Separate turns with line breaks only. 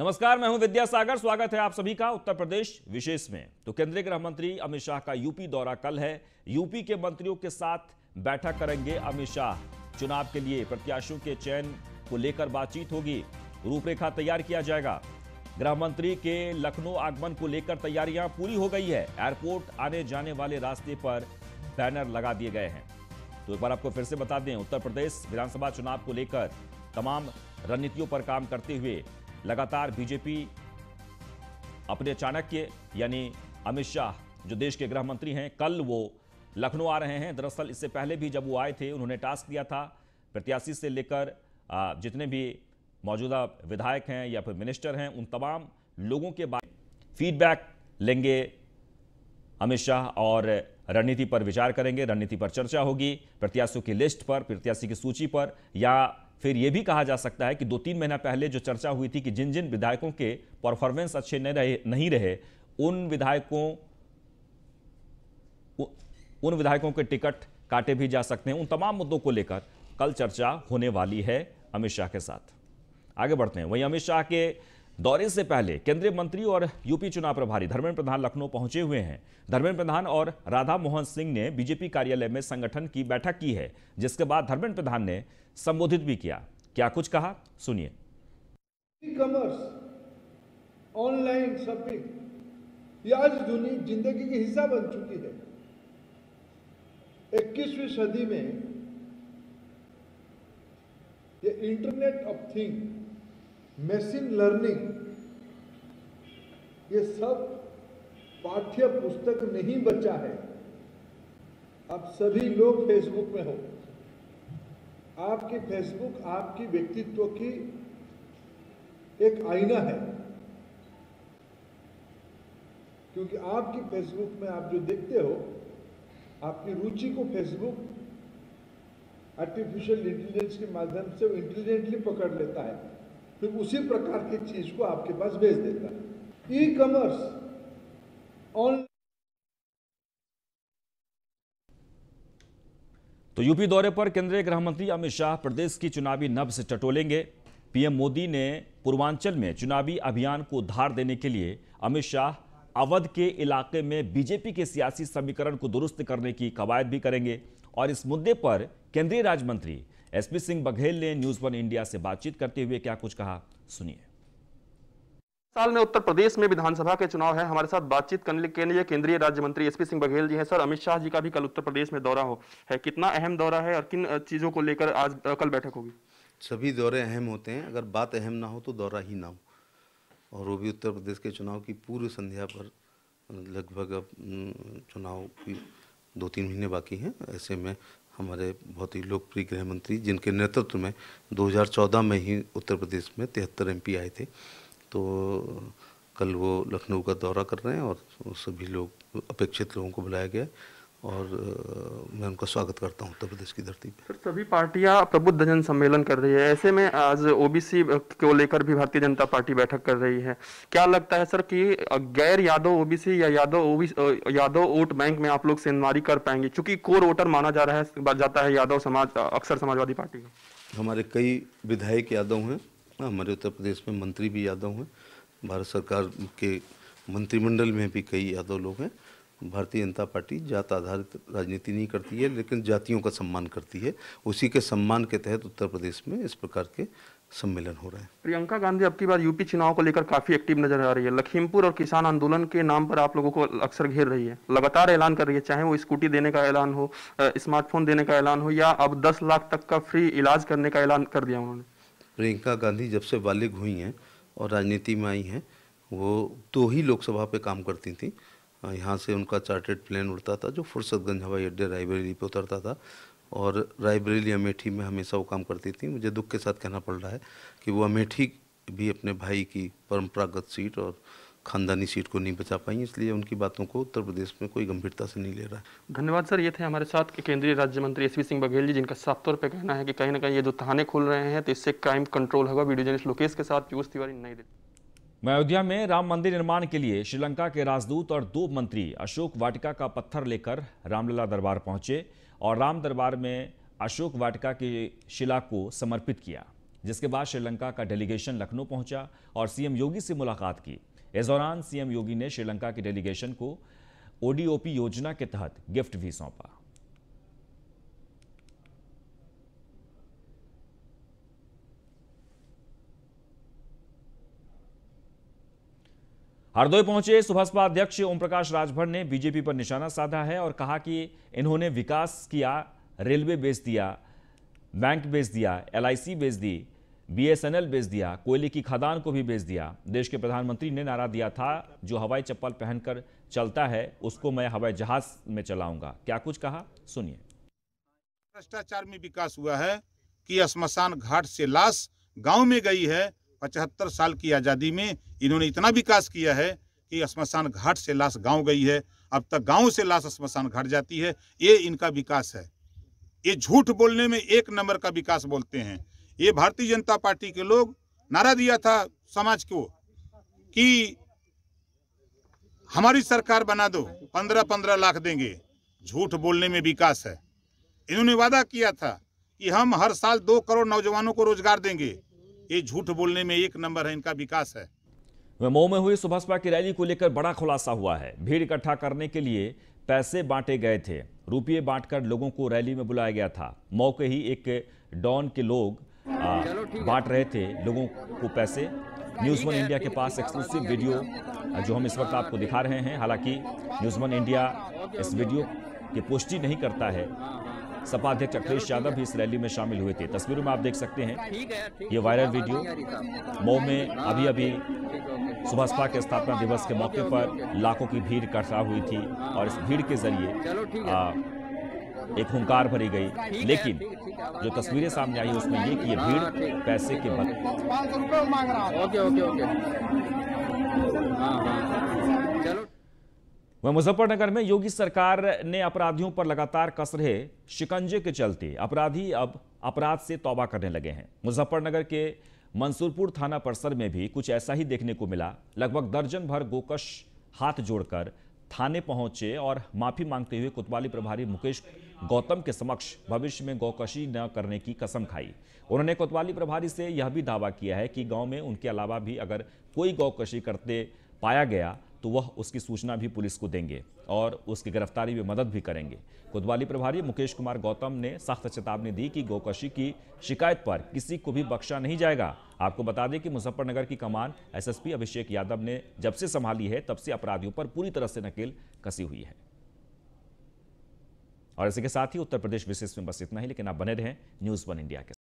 नमस्कार मैं हूं विद्यासागर स्वागत है आप सभी का उत्तर प्रदेश विशेष में तो केंद्रीय गृह मंत्री अमित शाह का यूपी दौरा कल है यूपी के मंत्रियों के साथ बैठक करेंगे अमित शाह चुनाव के लिए प्रत्याशियों के चयन को लेकर बातचीत होगी रूपरेखा तैयार किया जाएगा गृह मंत्री के लखनऊ आगमन को लेकर तैयारियां पूरी हो गई है एयरपोर्ट आने जाने वाले रास्ते पर बैनर लगा दिए गए हैं तो एक बार आपको फिर से बता दें उत्तर प्रदेश विधानसभा चुनाव को लेकर तमाम रणनीतियों पर काम करते हुए लगातार बीजेपी अपने चाणक्य यानी अमित शाह जो देश के गृह मंत्री हैं कल वो लखनऊ आ रहे हैं दरअसल इससे पहले भी जब वो आए थे उन्होंने टास्क दिया था प्रत्याशी से लेकर जितने भी मौजूदा विधायक हैं या फिर मिनिस्टर हैं उन तमाम लोगों के बारे फीडबैक लेंगे अमित शाह और रणनीति पर विचार करेंगे रणनीति पर चर्चा होगी प्रत्याशियों की लिस्ट पर प्रत्याशी की सूची पर या फिर यह भी कहा जा सकता है कि दो तीन महीना पहले जो चर्चा हुई थी कि जिन जिन विधायकों के परफॉर्मेंस अच्छे नहीं रहे नहीं रहे उन विधायकों उन विधायकों के टिकट काटे भी जा सकते हैं उन तमाम मुद्दों को लेकर कल चर्चा होने वाली है अमित शाह के साथ आगे बढ़ते हैं वहीं अमित शाह के दौरे से पहले केंद्रीय मंत्री और यूपी चुनाव प्रभारी धर्मेंद्र प्रधान लखनऊ पहुंचे हुए हैं धर्मेंद्र प्रधान और राधा मोहन सिंह ने बीजेपी कार्यालय में संगठन की बैठक की है जिसके बाद धर्मेंद्र प्रधान ने संबोधित भी किया क्या कुछ कहा सुनिए
कॉमर्स ऑनलाइन शॉपिंग आज दुनिया जिंदगी की हिस्सा बन चुकी है इक्कीसवीं सदी में ये internet of thing machine learning ये सब पाठ्य पुस्तक नहीं बचा है आप सभी लोग फेसबुक में हो आपकी फेसबुक आपकी व्यक्तित्व की एक आईना है क्योंकि आपकी फेसबुक में आप जो देखते हो आपकी रुचि को फेसबुक आर्टिफिशियल इंटेलिजेंस के माध्यम से इंटेलिजेंटली पकड़ लेता है फिर उसी प्रकार की चीज को आपके पास भेज देता है ई कॉमर्स
तो यूपी दौरे पर केंद्रीय गृह मंत्री अमित शाह प्रदेश की चुनावी नब्स से टटोलेंगे पीएम मोदी ने पूर्वांचल में चुनावी अभियान को धार देने के लिए अमित शाह अवध के इलाके में बीजेपी के सियासी समीकरण को दुरुस्त करने की कवायद भी करेंगे और इस मुद्दे पर केंद्रीय राज्य मंत्री एसपी सिंह बघेल ने न्यूज वन इंडिया से बातचीत करते हुए क्या कुछ कहा सुनिए साल में उत्तर
प्रदेश में विधानसभा के चुनाव है हमारे साथ बातचीत करने के लिए केंद्रीय राज्य मंत्री एसपी सिंह बघेल जी हैं सर अमित शाह जी का भी कल उत्तर प्रदेश में दौरा हो है कितना अहम दौरा है और किन चीज़ों को लेकर आज कल बैठक होगी सभी दौरे अहम होते हैं अगर बात अहम ना हो तो दौरा ही ना
हो और वो भी उत्तर प्रदेश के चुनाव की पूर्व संध्या पर लगभग अब चुनाव की दो तीन महीने बाकी हैं ऐसे में हमारे बहुत ही लोकप्रिय गृह मंत्री जिनके नेतृत्व में 2014 में ही उत्तर प्रदेश में तिहत्तर एम आए थे तो कल वो लखनऊ का दौरा कर रहे हैं और सभी लोग अपेक्षित लोगों को बुलाया गया और मैं उनका स्वागत करता हूं उत्तर प्रदेश की धरती
पर सभी पार्टियां प्रबुद्ध जन सम्मेलन कर रही है ऐसे में आज ओबीसी को लेकर भी भारतीय जनता पार्टी बैठक कर रही है क्या लगता है सर कि गैर यादव ओबीसी या Yadav OBC Yadav vote bank में आप लोग सेंधमारी कर पाएंगे चूंकि कोर वोटर माना जा रहा है जाता है यादव समाज अक्सर समाजवादी पार्टी
हमारे कई विधायक यादव हैं हाँ, हमारे उत्तर प्रदेश में मंत्री भी यादव हैं भारत सरकार के मंत्रिमंडल में भी कई यादव लोग हैं भारतीय जनता पार्टी जात आधारित राजनीति नहीं करती है लेकिन जातियों का सम्मान करती है उसी के सम्मान के तहत उत्तर प्रदेश में इस प्रकार के सम्मेलन हो रहे हैं
प्रियंका गांधी अब की बार यूपी चुनाव को लेकर काफी एक्टिव नजर आ रही है लखीमपुर और किसान आंदोलन के नाम पर आप लोगों को अक्सर घेर रही है लगातार ऐलान कर रही है चाहे वो स्कूटी देने का ऐलान हो स्मार्टफोन देने का ऐलान हो या अब दस लाख तक का फ्री इलाज करने का ऐलान कर दिया उन्होंने
प्रियंका गांधी जब से बालिग हुई हैं और राजनीति में आई हैं वो दो तो ही लोकसभा पे काम करती थी यहाँ से उनका चार्टेड प्लेन उड़ता था जो फुर्सतगंज हवाई अड्डे रायबरेली पर उतरता था और रायबरेली अमेठी में हमेशा वो काम करती थी मुझे दुख के साथ कहना पड़ रहा है कि वो अमेठी भी अपने भाई की परंपरागत सीट और खानदानी सीट को नहीं बचा पाई इसलिए उनकी बातों को उत्तर प्रदेश में कोई गंभीरता से नहीं ले रहा
है धन्यवाद सर ये थे हमारे साथ के केंद्रीय राज्य मंत्री एस सिंह बघेल जी जिनका साफ तौर पर कहना है कि कहीं ना कहीं ये जो थाने खुल रहे हैं तो इससे क्राइम कंट्रोल होगा वीडियो जर्नलिस्ट लोकेश के साथ पीयूष तिवारी नई दिल्ली
मैं अयोध्या में राम मंदिर निर्माण के लिए श्रीलंका के राजदूत और दो मंत्री अशोक वाटिका का पत्थर लेकर रामलला दरबार पहुंचे और राम दरबार में अशोक वाटिका की शिला को समर्पित किया जिसके बाद श्रीलंका का डेलीगेशन लखनऊ पहुंचा और सीएम योगी से मुलाकात की इस दौरान सीएम योगी ने श्रीलंका के डेलीगेशन को ओडीओपी योजना के तहत गिफ्ट भी सौंपा हरदोई पहुंचे सुभाषपा अध्यक्ष ओम प्रकाश राजभर ने बीजेपी पर निशाना साधा है और कहा कि इन्होंने विकास किया रेलवे बेच दिया बैंक बेच दिया एलआईसी बेच दी बीएसएनएल बेच दिया कोयले की खदान को भी बेच दिया देश के प्रधानमंत्री ने नारा दिया था जो हवाई चप्पल पहनकर चलता है उसको मैं हवाई जहाज में चलाऊंगा क्या कुछ कहा सुनिए
भ्रष्टाचार में विकास हुआ है कि स्मशान घाट से लाश गाँव में गई है पचहत्तर साल की आजादी में इन्होंने इतना विकास किया है कि शमशान घाट से लाश गांव गई है अब तक गांव से लाश शमशान घाट जाती है ये इनका विकास है ये झूठ बोलने में एक नंबर का विकास बोलते हैं ये भारतीय जनता पार्टी के लोग नारा दिया था समाज को कि हमारी सरकार बना दो पंद्रह पंद्रह लाख देंगे झूठ बोलने में विकास है इन्होंने वादा किया था कि हम हर साल दो करोड़ नौजवानों को रोजगार देंगे ये झूठ बोलने में एक नंबर है इनका विकास है
मऊ में हुई सुभाषपा की रैली को लेकर बड़ा खुलासा हुआ है भीड़ इकट्ठा करने के लिए पैसे बांटे गए थे रुपये बांटकर लोगों को रैली में बुलाया गया था मौके ही एक डॉन के लोग बांट रहे थे लोगों को पैसे न्यूज वन इंडिया के पास एक्सक्लूसिव वीडियो जो हम इस वक्त आपको दिखा रहे हैं हालांकि न्यूज वन इंडिया इस वीडियो की पुष्टि नहीं करता है सपा अध्यक्ष अखिलेश यादव भी इस रैली में शामिल हुए थे तस्वीरों में आप देख सकते हैं ये वायरल वीडियो मऊ में अभी अभी सुबह सपा के स्थापना दिवस के मौके पर लाखों की भीड़ इकट्ठा हुई थी और इस भीड़ के जरिए एक हंकार भरी गई लेकिन जो तस्वीरें सामने आई उसमें ये की ये भीड़ हाँ, पैसे के बल
ओके ओके ओके हाँ, हाँ।
वह मुजफ्फरनगर में योगी सरकार ने अपराधियों पर लगातार कस रहे शिकंजे के चलते अपराधी अब अपराध से तौबा करने लगे हैं मुजफ्फरनगर के मंसूरपुर थाना परिसर में भी कुछ ऐसा ही देखने को मिला लगभग दर्जन भर गोकश हाथ जोड़कर थाने पहुंचे और माफी मांगते हुए कोतवाली प्रभारी मुकेश गौतम के समक्ष भविष्य में गौकशी न करने की कसम खाई उन्होंने कोतवाली प्रभारी से यह भी दावा किया है कि गांव में उनके अलावा भी अगर कोई गौकशी करते पाया गया तो वह उसकी सूचना भी पुलिस को देंगे और उसकी गिरफ्तारी में मदद भी करेंगे कोतवाली प्रभारी मुकेश कुमार गौतम ने सख्त चेतावनी दी कि गोकशी की शिकायत पर किसी को भी बख्शा नहीं जाएगा आपको बता दें कि मुजफ्फरनगर की कमान एसएसपी अभिषेक यादव ने जब से संभाली है तब से अपराधियों पर पूरी तरह से नकेल कसी हुई है और इसी के साथ ही उत्तर प्रदेश विशेष में बस इतना ही लेकिन आप बने रहें न्यूज़ वन इंडिया के